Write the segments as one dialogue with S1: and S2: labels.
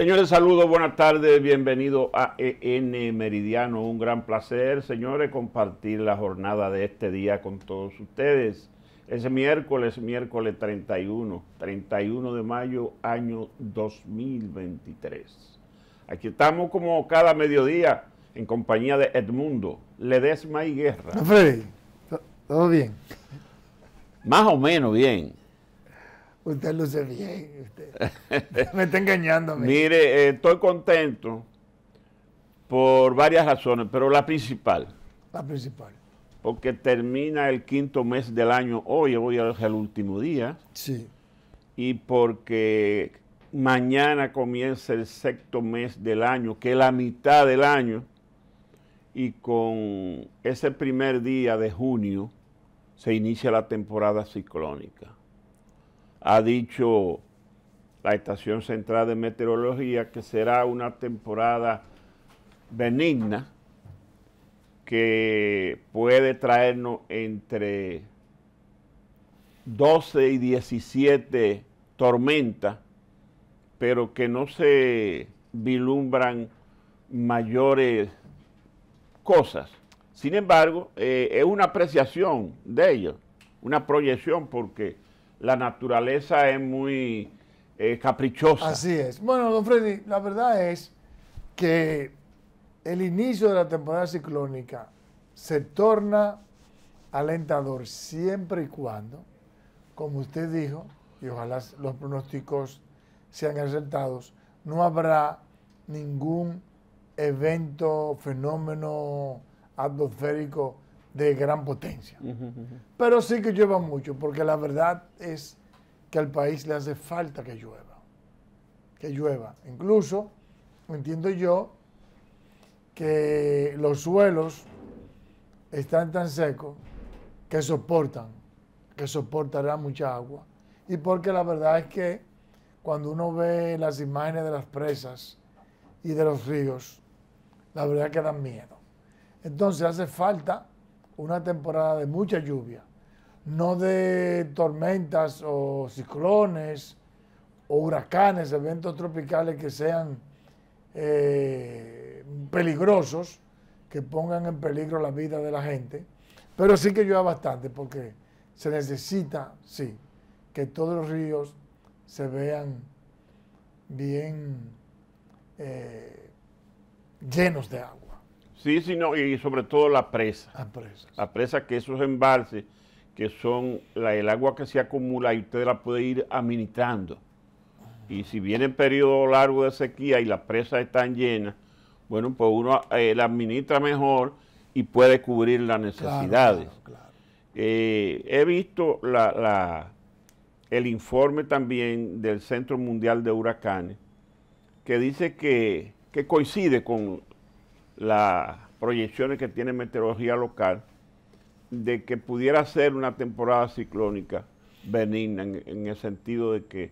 S1: Señores, saludos, buenas tardes, bienvenido a EN Meridiano. Un gran placer, señores, compartir la jornada de este día con todos ustedes. Es miércoles, miércoles 31, 31 de mayo, año 2023. Aquí estamos como cada mediodía en compañía de Edmundo, Ledesma y Guerra. todo bien. Más o menos bien.
S2: Usted luce bien.
S1: Usted. Me está engañando. Mire, eh, estoy contento por varias razones, pero la principal.
S2: La principal.
S1: Porque termina el quinto mes del año hoy, hoy es el último día. Sí. Y porque mañana comienza el sexto mes del año, que es la mitad del año. Y con ese primer día de junio se inicia la temporada ciclónica ha dicho la Estación Central de Meteorología que será una temporada benigna que puede traernos entre 12 y 17 tormentas, pero que no se vislumbran mayores cosas. Sin embargo, eh, es una apreciación de ellos, una proyección porque la naturaleza es muy eh, caprichosa. Así es.
S2: Bueno, don Freddy, la verdad es que el inicio de la temporada ciclónica se torna alentador siempre y cuando, como usted dijo, y ojalá los pronósticos sean acertados, no habrá ningún evento, fenómeno atmosférico de gran potencia. Pero sí que llueva mucho, porque la verdad es que al país le hace falta que llueva. Que llueva. Incluso, entiendo yo, que los suelos están tan secos que soportan, que soportará mucha agua. Y porque la verdad es que cuando uno ve las imágenes de las presas y de los ríos, la verdad es que dan miedo. Entonces hace falta una temporada de mucha lluvia, no de tormentas o ciclones o huracanes, eventos tropicales que sean eh, peligrosos, que pongan en peligro la vida de la gente, pero sí que llueva bastante porque se necesita, sí, que todos los ríos se vean bien eh, llenos de agua.
S1: Sí, sí, y sobre todo la presa. La presa. que esos embalses, que son el agua que se acumula y usted la puede ir administrando. Y si viene periodo largo de sequía y la presa están llena, bueno, pues uno eh, la administra mejor y puede cubrir las necesidades. Eh, he visto el informe también del Centro Mundial de Huracanes, que dice que coincide con las proyecciones que tiene meteorología local de que pudiera ser una temporada ciclónica benigna en, el sentido de que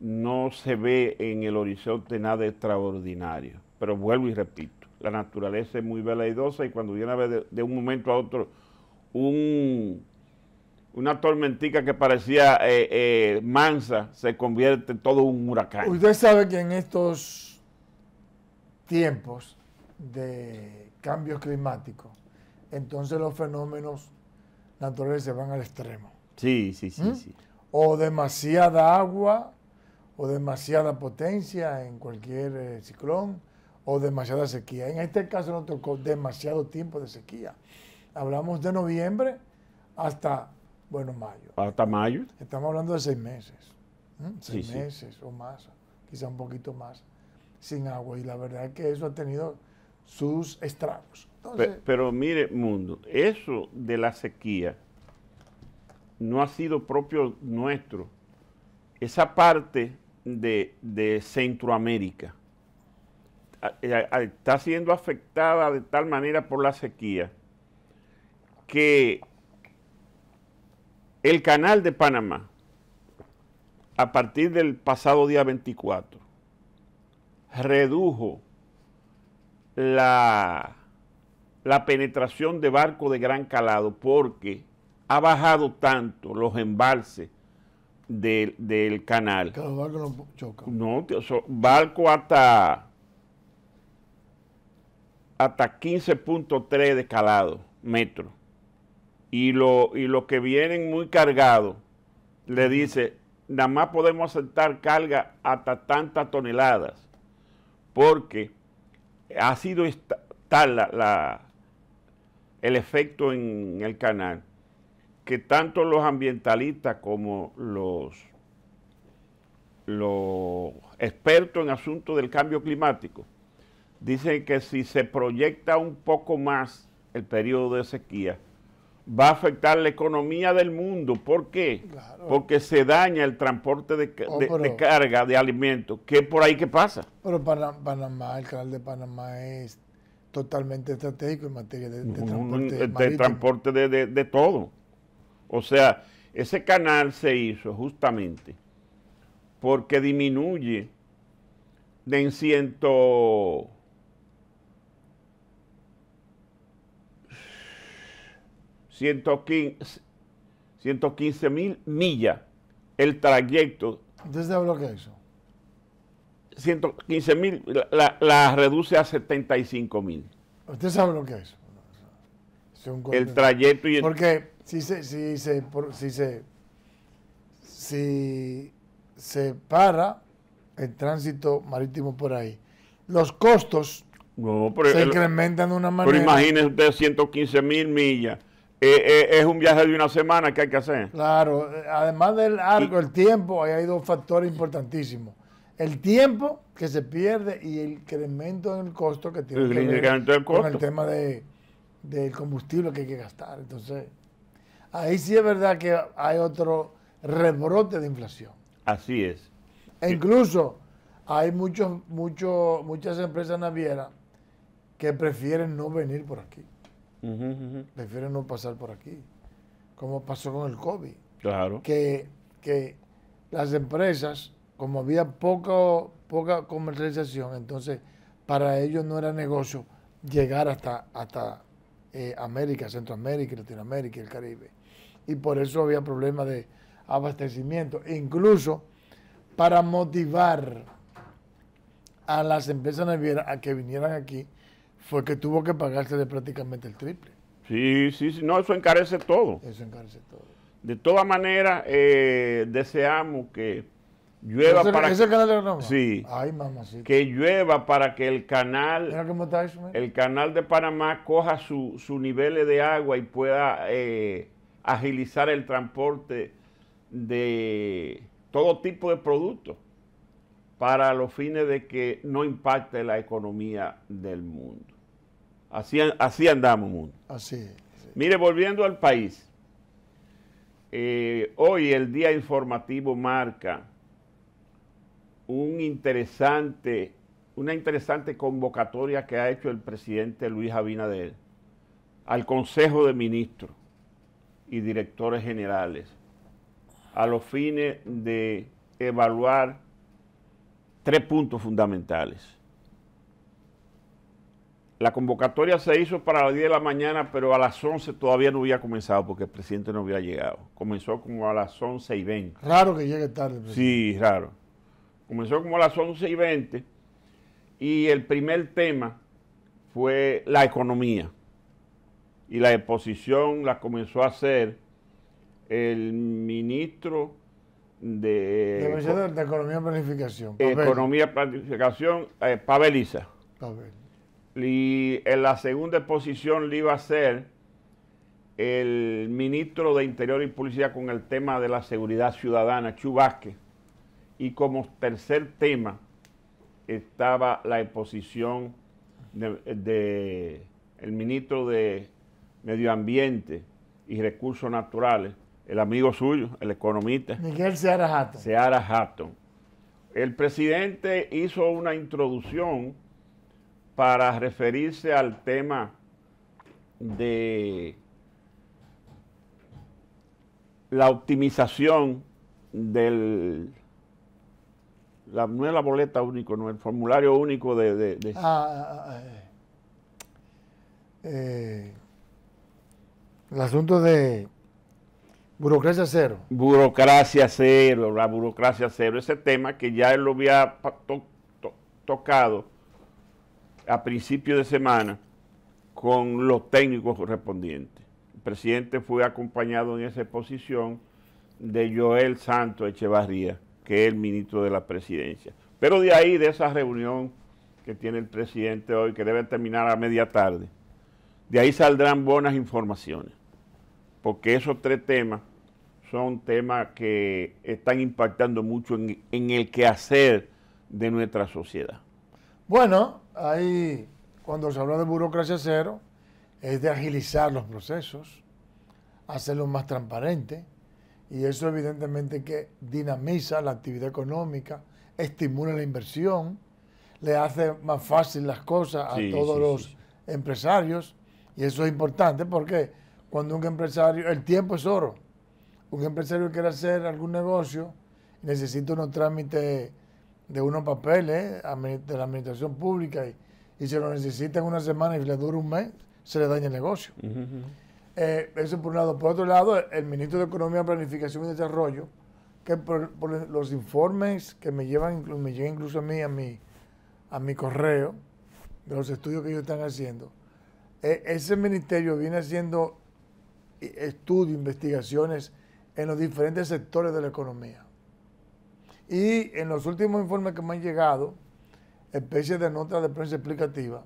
S1: no se ve en el horizonte nada extraordinario. Pero vuelvo y repito, la naturaleza es muy veleidosa y cuando viene a ver de, un momento a otro una tormentica que parecía eh, eh, mansa se convierte en todo un huracán. Usted
S2: sabe que en estos tiempos de cambios climáticos, entonces los fenómenos naturales se van al extremo. Sí, sí, sí, ¿Mm? sí. O demasiada agua, o demasiada potencia en cualquier eh, ciclón, o demasiada sequía. En este caso nos tocó demasiado tiempo de sequía. Hablamos de noviembre hasta, bueno, mayo.
S1: Hasta mayo.
S2: Estamos hablando de seis meses. Seis meses o más, quizá un poquito más, sin agua. Y la verdad es que eso ha tenido sus estragos.
S1: pero, mire, Mundo, eso de la sequía no ha sido propio nuestro. Esa parte de, Centroamérica eh, está siendo afectada de tal manera por la sequía que el canal de Panamá, a partir del pasado día 24, redujo la, la penetración de barcos de gran calado porque ha bajado tanto los embalses del, canal. Que
S2: los barcos no
S1: chocan. No, barco hasta, 15.3 de calado, metro. Y los y lo que vienen muy cargados, le dice, nada más podemos aceptar carga hasta tantas toneladas, porque ha sido tal el efecto en el canal que tanto los ambientalistas como los, los expertos en asuntos del cambio climático dicen que si se proyecta un poco más el periodo de sequía, va a afectar la economía del mundo. ¿Por qué? Porque se daña el transporte de, oh, carga de alimentos, ¿Qué es por ahí que pasa.
S2: Pero Panamá, el canal de Panamá es totalmente estratégico en materia de, de transporte.
S1: de de, todo. O sea, ese canal se hizo justamente porque disminuye de en ciento 115 mil millas el trayecto.
S2: ¿Usted sabe lo que eso?
S1: 115 mil, la, reduce a 75 mil.
S2: Usted sabe lo que es. el trayecto y el... Porque si se, si se, si se, si se para el tránsito marítimo por ahí, los costos se incrementan de una manera. Pero imagínese
S1: usted 115 mil millas eh, eh, es un viaje de una semana que hay que hacer.
S2: Claro, eh, además del largo, el tiempo, hay dos factores importantísimos. El tiempo que se pierde y el incremento en el costo que tiene que ver con el tema de, del combustible que hay que gastar. Entonces, ahí sí es verdad que hay otro rebrote de inflación. Así es. E incluso hay muchos, muchos, muchas empresas navieras que prefieren no venir por aquí. Prefieren no pasar por aquí, como pasó con el COVID. Claro. Que, las empresas, como había poca comercialización, entonces para ellos no era negocio llegar hasta, hasta eh, América, Centroamérica, Latinoamérica y el Caribe. Y por eso había problemas de abastecimiento. incluso para motivar a las empresas a que vinieran aquí, fue que tuvo que pagarse prácticamente el triple.
S1: Sí, sí, sí, no, eso encarece todo. Eso encarece todo. De todas maneras, eh, deseamos que llueva para... que, canal de Panamá? Sí. Ay, Que llueva para que el canal... El canal de Panamá coja sus su niveles de agua y pueda eh, agilizar el transporte de todo tipo de productos para los fines de que no impacte la economía del mundo. Así, andamos, mundo. Así Mire, volviendo al país, eh, hoy el día informativo marca una interesante convocatoria que ha hecho el presidente Luis Abinader al Consejo de Ministros y Directores Generales a los fines de evaluar tres puntos fundamentales. La convocatoria se hizo para las 10 de la mañana, pero a las 11 todavía no había comenzado porque el presidente no había llegado. Comenzó como a las 11 y 20.
S2: Raro que llegue tarde. Presidente.
S1: Sí, raro. Comenzó como a las 11 y 20 y el primer tema fue la economía. Y la exposición la comenzó a hacer el ministro de...
S2: Economía y Planificación. Economía
S1: y Planificación, eh, Paveliza. Y en la segunda exposición le iba a ser el ministro de Interior y Policía con el tema de la seguridad ciudadana, Chubasque. Y como tercer tema estaba la exposición del de, el ministro de Medio Ambiente y Recursos Naturales, el amigo suyo, el economista. Miguel Seara Hatton. Seara Hatton. El presidente hizo una introducción para referirse al tema de la optimización del la, no es la boleta único, no, el formulario único de... Ah,
S2: ah, ah, eh. Eh, el asunto de burocracia cero.
S1: Burocracia cero, la burocracia cero, ese tema que ya él lo había tocado a principio de semana con los técnicos correspondientes. El presidente fue acompañado en esa exposición de Joel Santos Echevarría, que es el ministro de la presidencia. Pero de ahí, de esa reunión que tiene el presidente hoy, que debe terminar a media tarde, de ahí saldrán buenas informaciones, porque esos tres temas son temas que están impactando mucho en, en el quehacer de nuestra sociedad.
S2: Bueno, Ahí, cuando se habla de burocracia cero, es de agilizar los procesos, hacerlos más transparentes, y eso evidentemente que dinamiza la actividad económica, estimula la inversión, le hace más fácil las cosas a todos los empresarios, y eso es importante porque cuando un empresario, el tiempo es oro, un empresario quiere hacer algún negocio, necesita unos trámites de unos papeles de la administración pública y, y se lo necesitan una semana y le dura un mes, se le daña el negocio. Eh, eso por un lado. Por otro lado, el ministro de Economía, Planificación y Desarrollo, que por, los informes que me llevan, me llegan incluso a mí, a mi, a mi correo, de los estudios que ellos están haciendo, eh, ese ministerio viene haciendo eh, estudios, investigaciones en los diferentes sectores de la economía. Y en los últimos informes que me han llegado, especie de nota de prensa explicativa,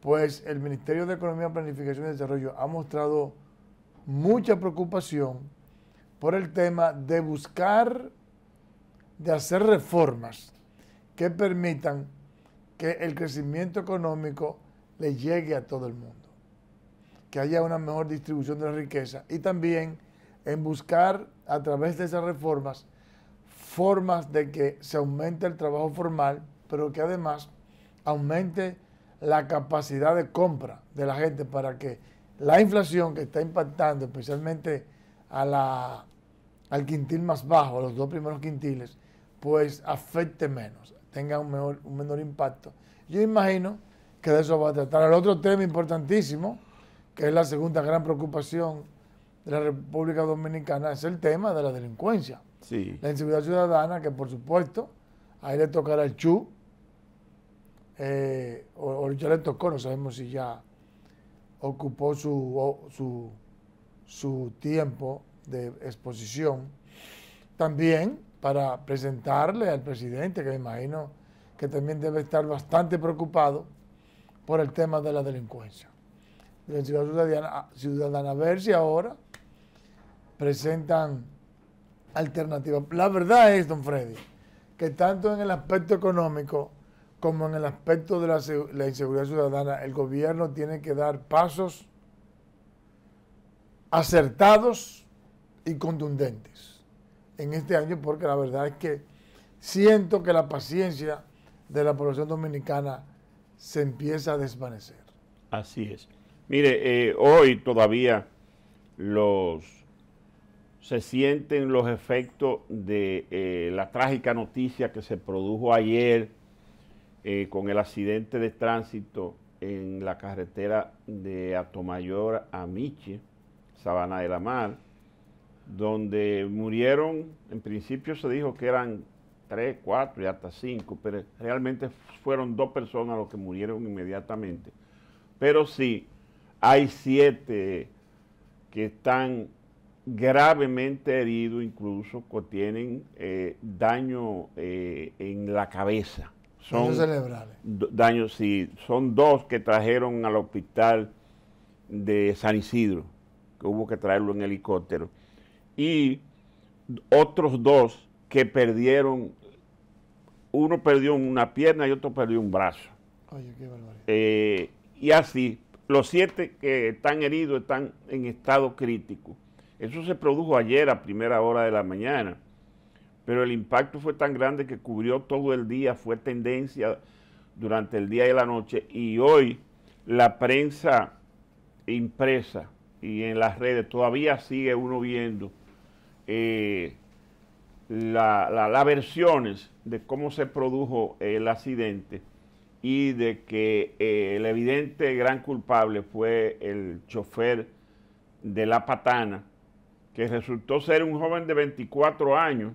S2: pues el Ministerio de Economía, Planificación y Desarrollo ha mostrado mucha preocupación por el tema de buscar, de hacer reformas que permitan que el crecimiento económico le llegue a todo el mundo, que haya una mejor distribución de la riqueza y también en buscar a través de esas reformas formas de que se aumente el trabajo formal, pero que además aumente la capacidad de compra de la gente para que la inflación que está impactando especialmente a la, al quintil más bajo, a los dos primeros quintiles, pues afecte menos, tenga un, un menor impacto. Yo imagino que de eso va a tratar. El otro tema importantísimo, que es la segunda gran preocupación de la República Dominicana, es el tema de la delincuencia. La inseguridad ciudadana, que por supuesto, ahí le tocará el Chu, eh, o, ya le tocó, no sabemos si ya ocupó su, su, tiempo de exposición. También para presentarle al presidente, que me imagino que también debe estar bastante preocupado por el tema de la delincuencia. la ciudadana, ah, ciudadana, a ver si ahora presentan alternativa. La verdad es, don Freddy, que tanto en el aspecto económico como en el aspecto de la, inseguridad ciudadana, el gobierno tiene que dar pasos acertados y contundentes en este año, porque la verdad es que siento que la paciencia de la población dominicana se empieza a desvanecer.
S1: Así es. Mire, eh, hoy todavía los se sienten los efectos de eh, la trágica noticia que se produjo ayer eh, con el accidente de tránsito en la carretera de Atomayor a Miche, Sabana de la Mar, donde murieron, en principio se dijo que eran tres, cuatro y hasta cinco, pero realmente fueron dos personas los que murieron inmediatamente. Pero sí, hay siete que están gravemente herido, incluso tienen eh, daño eh, en la cabeza. Son cerebrales. Eh. Daños, sí. Son dos que trajeron al hospital de San Isidro, que hubo que traerlo en helicóptero. Y otros dos que perdieron, uno perdió una pierna y otro perdió un brazo. qué barbaridad. y así, los siete que están heridos están en estado crítico eso se produjo ayer a primera hora de la mañana, pero el impacto fue tan grande que cubrió todo el día, fue tendencia durante el día y la noche, y hoy la prensa impresa y en las redes todavía sigue uno viendo eh, las versiones de cómo se produjo el accidente y de que eh, el evidente gran culpable fue el chofer de la patana que resultó ser un joven de 24 años,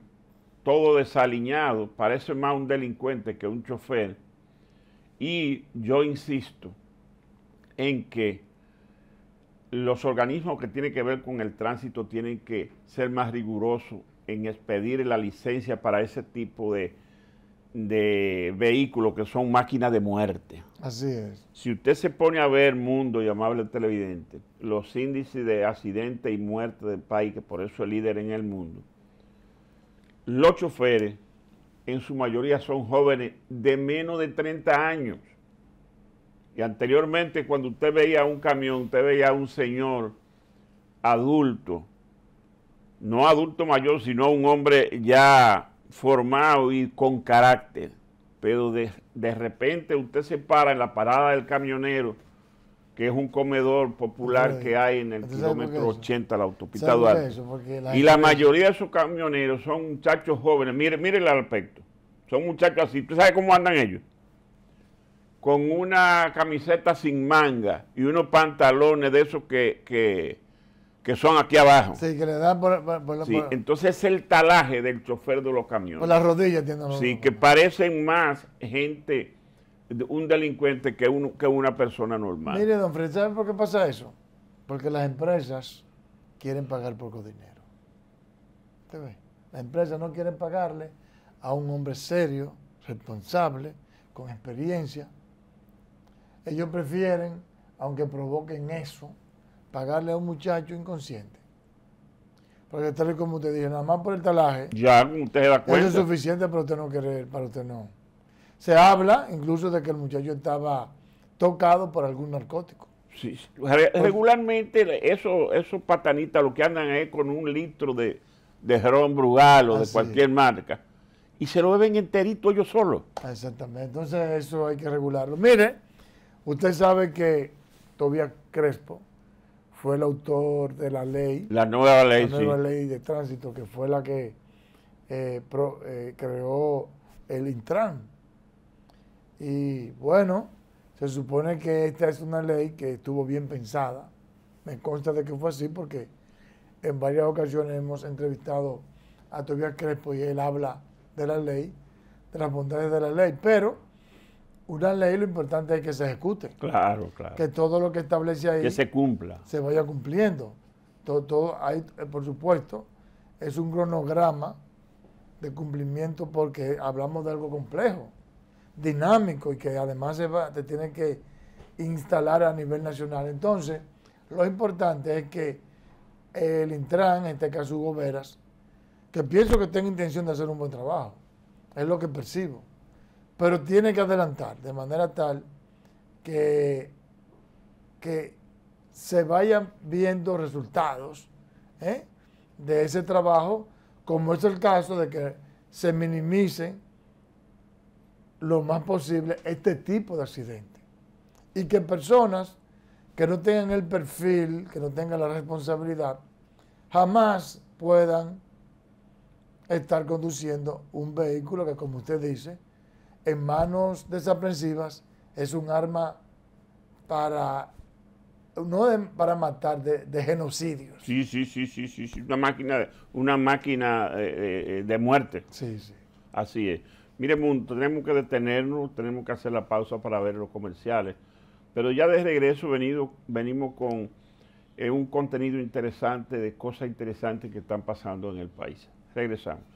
S1: todo desaliñado, parece más un delincuente que un chofer. Y yo insisto en que los organismos que tienen que ver con el tránsito tienen que ser más rigurosos en expedir la licencia para ese tipo de de vehículos que son máquinas de muerte.
S2: Así es.
S1: Si usted se pone a ver, mundo y amable televidente, los índices de accidente y muerte del país, que por eso es líder en el mundo, los choferes en su mayoría son jóvenes de menos de 30 años. Y anteriormente cuando usted veía un camión, usted veía un señor adulto, no adulto mayor, sino un hombre ya formado y con carácter, pero de, repente usted se para en la parada del camionero, que es un comedor popular que hay en el kilómetro 80 de la autopista Duarte. y la mayoría de esos camioneros son muchachos jóvenes, mire, mire el aspecto, son muchachos así, ¿usted sabe cómo andan ellos? Con una camiseta sin manga y unos pantalones de esos que, que que son aquí abajo.
S2: Sí, que le dan por, sí,
S1: Entonces es el talaje del chofer de los camiones. Por las
S2: rodillas entiendo. Sí,
S1: que parecen más gente, un delincuente que, una persona normal. Mire,
S2: don Fred, ¿sabe por qué pasa eso? Porque las empresas quieren pagar poco dinero. ¿Te ve? Las empresas no quieren pagarle a un hombre serio, responsable, con experiencia. Ellos prefieren, aunque provoquen eso, pagarle a un muchacho inconsciente. Porque tal como te dije, nada más por el talaje. Ya, usted se da cuenta. Eso es suficiente para usted no querer, para usted no. Se habla incluso de que el muchacho estaba tocado por algún narcótico. Sí,
S1: regularmente esos, esos patanitas lo que andan es con un litro de, de ron Brugal o de cualquier marca y se lo beben enterito ellos solos.
S2: Ah, exactamente, entonces eso hay que regularlo. Mire, usted sabe que Tobias Crespo, fue el autor de la ley. La nueva ley, La nueva ley de tránsito, que fue la que eh, eh, creó el Intran. Y bueno, se supone que esta es una ley que estuvo bien pensada. Me consta de que fue así porque en varias ocasiones hemos entrevistado a Tobias Crespo y él habla de la ley, de las bondades de la ley, pero una ley lo importante es que se ejecute.
S1: Claro, claro. Que
S2: todo lo que establece ahí... se cumpla. Se vaya cumpliendo. Todo, hay, eh, por supuesto, es un cronograma de cumplimiento porque hablamos de algo complejo, dinámico y que además se, va, se tiene que instalar a nivel nacional. Entonces, lo importante es que el Intran, en este caso Hugo Veras, que pienso que tenga intención de hacer un buen trabajo, es lo que percibo pero tiene que adelantar de manera tal que, se vayan viendo resultados ¿eh? de ese trabajo, como es el caso de que se minimice lo más posible este tipo de accidentes. Y que personas que no tengan el perfil, que no tengan la responsabilidad, jamás puedan estar conduciendo un vehículo que, como usted dice, en manos desaprensivas es un arma para no para matar de, de, genocidios.
S1: Sí, sí, sí, sí, sí, una máquina de, una máquina eh, eh, de muerte. Sí, sí. Así es. Mire, tenemos que detenernos, tenemos que hacer la pausa para ver los comerciales. Pero ya de regreso venido, venimos con eh, un contenido interesante de cosas interesantes que están pasando en el país. Regresamos.